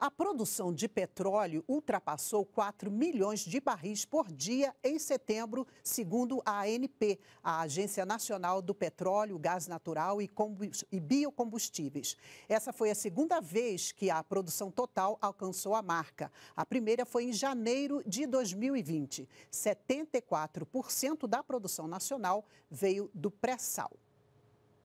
A produção de petróleo ultrapassou 4 milhões de barris por dia em setembro, segundo a ANP, a Agência Nacional do Petróleo, Gás Natural e, Biocombustíveis. Essa foi a segunda vez que a produção total alcançou a marca. A primeira foi em janeiro de 2020. 74% da produção nacional veio do pré-sal.